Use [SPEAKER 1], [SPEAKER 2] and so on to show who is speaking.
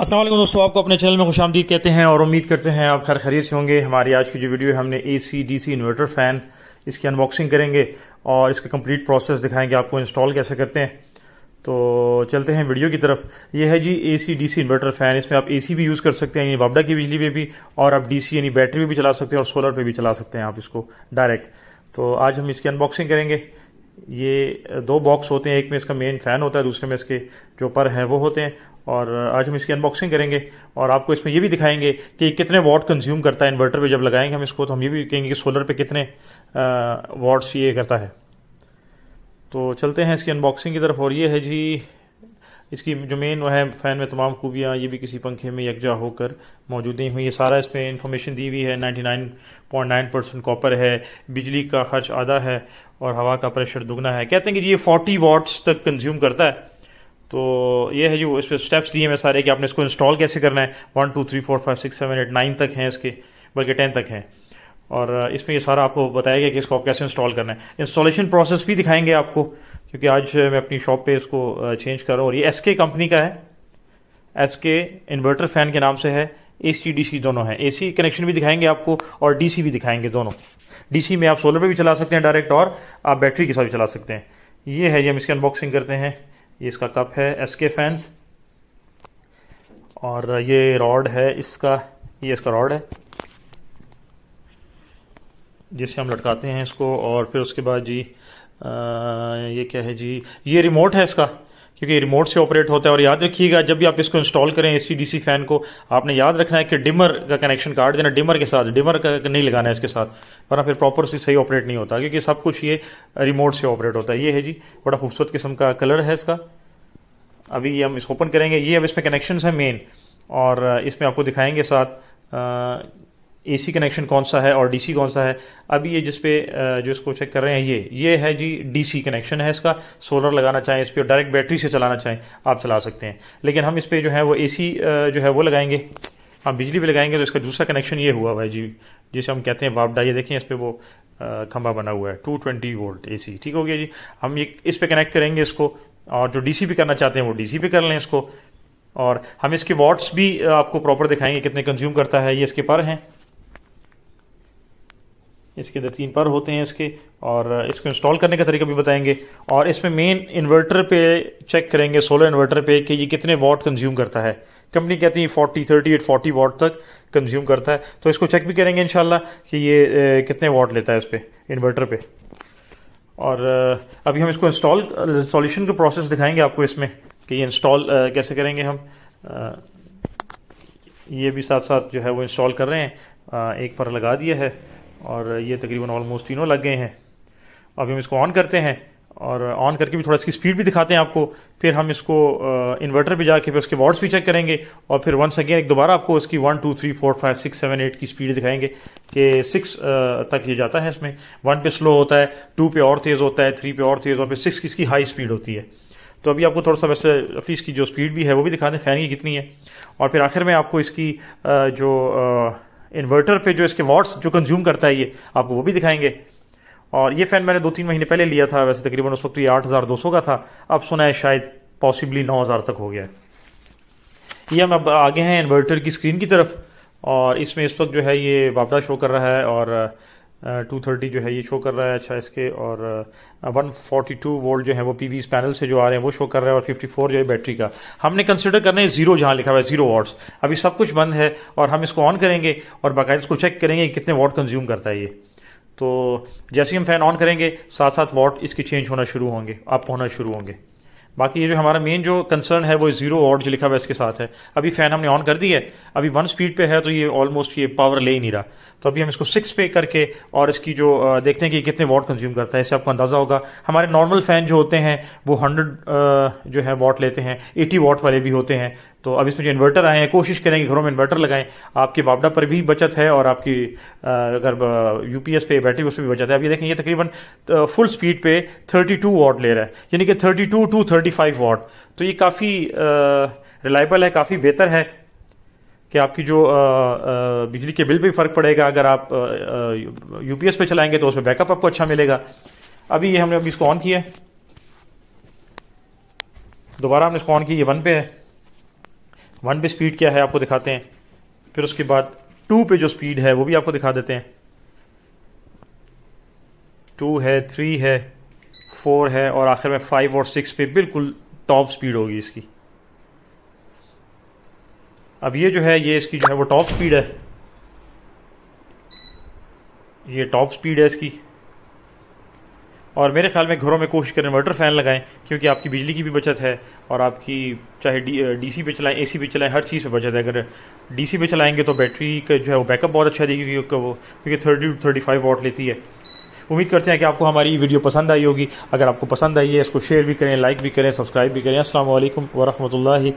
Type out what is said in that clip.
[SPEAKER 1] असल दोस्तों आपको अपने चैनल में खुश आमदीद कहते हैं और उम्मीद करते हैं आप खैर खरीद से होंगे हमारी आज की जो वीडियो है हमने A C D C inverter fan इसकी अनबॉक्सिंग करेंगे और इसका कंप्लीट प्रोसेस दिखाएंगे आपको इंस्टॉल कैसे करते हैं तो चलते हैं वीडियो की तरफ यह है जी A C D C inverter fan इसमें आप ए सी भी यूज़ कर सकते हैं यानी वापडा की बिजली पर भी और आप डी सी यानी बैटरी भी चला सकते हैं और सोलर पर भी चला सकते हैं आप इसको डायरेक्ट तो आज हम इसकी अनबॉक्सिंग करेंगे ये दो बॉक्स होते हैं एक में इसका मेन फ़ैन होता है दूसरे में इसके जो पर हैं वो होते हैं और आज हम इसकी अनबॉक्सिंग करेंगे और आपको इसमें ये भी दिखाएंगे कि कितने वाट कंज्यूम करता है इन्वर्टर पे जब लगाएंगे हम इसको तो हम ये भी कहेंगे कि सोलर पे कितने वाट्स ये करता है तो चलते हैं इसकी अनबॉक्सिंग की तरफ और ये है जी इसकी जो मेन वो है फ़ैन में तमाम खूबियाँ ये भी किसी पंखे में यकजा होकर मौजूद नहीं हुई ये सारा इसमें इंफॉर्मेशन दी हुई है 99.9 परसेंट कॉपर है बिजली का खर्च आधा है और हवा का प्रेशर दुगना है कहते हैं कि ये 40 वाट्स तक कंज्यूम करता है तो ये है जो इस पर स्टेप्स दिए मैं सारे कि आपने इसको इंस्टॉल कैसे करना है one two three four five six seven eight nine तक हैं इसके बल्कि टेन तक हैं और इसमें ये सारा आपको बताया गया कि इसको आप कैसे इंस्टॉल करना है इंस्टॉलेशन प्रोसेस भी दिखाएंगे आपको क्योंकि आज मैं अपनी शॉप पे इसको चेंज कर रहा हूँ और ये एस के कंपनी का है एस के इन्वर्टर फैन के नाम से है ए सी डी सी दोनों है ए सी कनेक्शन भी दिखाएंगे आपको और डी सी भी दिखाएंगे दोनों डी सी में आप सोलर पर भी चला सकते हैं डायरेक्ट और आप बैटरी के साथ भी चला सकते हैं ये है जी हम इसकी अनबॉक्सिंग करते हैं ये इसका कप है एस के फैंस और ये रॉड है इसका ये इसका रॉड है जिससे हम लटकाते हैं इसको और फिर उसके बाद जी आ, ये क्या है जी ये रिमोट है इसका क्योंकि रिमोट से ऑपरेट होता है और याद रखिएगा जब भी आप इसको इंस्टॉल करें एसी फैन को आपने याद रखना है कि डिमर का कनेक्शन काट देना डिमर के साथ डिमर का नहीं लगाना है इसके साथ वरना फिर प्रॉपर से सही ऑपरेट नहीं होता क्योंकि सब कुछ ये रिमोट से ऑपरेट होता है ये है जी बड़ा खूबसूरत किस्म का कलर है इसका अभी हम इसको ओपन करेंगे ये अब इसमें कनेक्शन है मेन और इसमें आपको दिखाएंगे साथ एसी कनेक्शन कौन सा है और डीसी कौन सा है अभी ये जिस पे जो इसको चेक कर रहे हैं ये ये है जी डीसी कनेक्शन है इसका सोलर लगाना चाहें इस पर डायरेक्ट बैटरी से चलाना चाहें आप चला सकते हैं लेकिन हम इस पर जो है वो सी जो है वो लगाएंगे हम हाँ, बिजली भी लगाएंगे तो इसका दूसरा कनेक्शन ये हुआ भाई जी जिसे हम कहते हैं बाप ये देखें इस पर वो खंभा बना हुआ है 220 वोल्ट सी ठीक हो गया जी हम ये इस पर कनेक्ट करेंगे इसको और जो डीसी भी करना चाहते हैं वो डीसी भी कर लें इसको और हम इसके वॉट्स भी आपको प्रॉपर दिखाएंगे कितने कंज्यूम करता है ये इसके पर हैं इसके अंदर तीन पर होते हैं इसके और इसको इंस्टॉल करने का तरीका भी बताएंगे और इसमें मेन इन्वर्टर पे चेक करेंगे सोलर इन्वर्टर पे कि ये कितने वाट कंज्यूम करता है कंपनी कहती है forty thirty eight forty watt तक कंज्यूम करता है तो इसको चेक भी करेंगे इनशाला कि ये ए, कितने वाट लेता है इस पर इन्वर्टर पे और अभी हम इसको इंस्टॉल इंस्टॉलेशन का प्रोसेस दिखाएंगे आपको इसमें कि ये इंस्टॉल कैसे करेंगे हम आ, ये भी साथ साथ जो है वो इंस्टॉल कर रहे हैं आ, एक पर लगा दिया है और ये तकरीबन ऑलमोस्ट तीनों लग गए हैं अभी हम इसको ऑन करते हैं और ऑन करके भी थोड़ा इसकी स्पीड भी दिखाते हैं आपको फिर हम इसको इन्वर्टर पे जाके फिर उसके वॉर्ड्स भी चेक करेंगे और फिर वंस अगेन एक दोबारा आपको इसकी one two three four five six seven eight की स्पीड दिखाएंगे कि सिक्स तक ये जाता है इसमें वन पे स्लो होता है टू पे और तेज़ होता है थ्री पे और तेज़ और फिर सिक्स की इसकी हाई स्पीड होती है तो अभी आपको थोड़ा सा वैसे अभी इसकी जो स्पीड भी है वो भी दिखा दें फैन की कितनी है और फिर आखिर में आपको इसकी जो इन्वर्टर पे जो इसके वाट्स जो कंज्यूम करता है ये आपको वो भी दिखाएंगे और ये फैन मैंने दो तीन महीने पहले लिया था वैसे तकरीबन उस वक्त ये आठ हज़ार दो सौ का था अब सुना है शायद पॉसिबली नौ हज़ार तक हो गया है ये हम अब आगे हैं इन्वर्टर की स्क्रीन की तरफ और इसमें इस वक्त जो है ये वापदा शो कर रहा है और टू थर्टी जो है ये शो कर रहा है अच्छा इसके और वन फोर्टी टू वोल्ट जो है वो पी पैनल से जो आ रहे हैं वो शो कर रहा है और फिफ्टी फोर जो है बैटरी का हमने कंसिडर करना है जीरो जहाँ लिखा हुआ है जीरो वाट्स अभी सब कुछ बंद है और हम इसको ऑन करेंगे और बाकायदा इसको चेक करेंगे कितने वाट कंज्यूम करता है ये तो जैसे ही हम फैन ऑन करेंगे साथ साथ वाट इसके चेंज होना शुरू होंगे अप होना शुरू होंगे बाकी ये जो हमारा मेन जो कंसर्न है वो जीरो वॉट जो लिखा हुआ है इसके साथ है अभी फैन हमने ऑन कर दी है अभी वन स्पीड पे है तो ये ऑलमोस्ट ये पावर ले ही नहीं रहा तो अभी हम इसको सिक्स पे करके और इसकी जो देखते हैं कि कितने वाट कंज्यूम करता है इससे आपको अंदाजा होगा हमारे नॉर्मल फैन जो होते हैं वो हंड्रेड जो है वाट लेते हैं एटी वाट वाले भी होते हैं तो अब इसमें जो इन्वर्टर आए हैं कोशिश करें कि घरों में इन्वर्टर लगाएं आपके बापडा पर भी बचत है और आपकी अगर यूपीएस पे बैटरी उस पर भी बचत है अब ये देखें ये तकरीबन फुल स्पीड पे 32 वॉट ले रहा है यानी कि 32 टू टू थर्टी वाट तो ये काफ़ी रिलायबल है काफ़ी बेहतर है कि आपकी जो बिजली के बिल पर फ़र्क पड़ेगा अगर आप यूपीएस पे चलाएंगे तो उसमें बैकअप आपको अच्छा मिलेगा अभी ये हमने अभी इसको ऑन किया दोबारा हमने इसको ऑन किया ये वन पे है वन पे स्पीड क्या है आपको दिखाते हैं फिर उसके बाद टू पे जो स्पीड है वो भी आपको दिखा देते हैं टू है थ्री है फोर है और आखिर में फाइव और सिक्स पे बिल्कुल टॉप स्पीड होगी इसकी अब ये जो है ये इसकी जो है वो टॉप स्पीड है ये टॉप स्पीड है इसकी और मेरे ख्याल में घरों में कोशिश करें वर्टर फ़ैन लगाएं क्योंकि आपकी बिजली की भी बचत है और आपकी चाहे डी सी पे चलाएं ए सी पे चलाएं हर चीज़ पे बचत है अगर डी सी पे चलाएंगे तो बैटरी का जो है वो बैकअप बहुत अच्छा देगी क्योंकि वो क्योंकि thirty two thirty five watt लेती है उम्मीद करते हैं कि आपको हमारी वीडियो पसंद आई होगी अगर आपको पसंद आई है इसको शेयर भी करें लाइक भी करें सब्सक्राइब भी करें असल वरहमल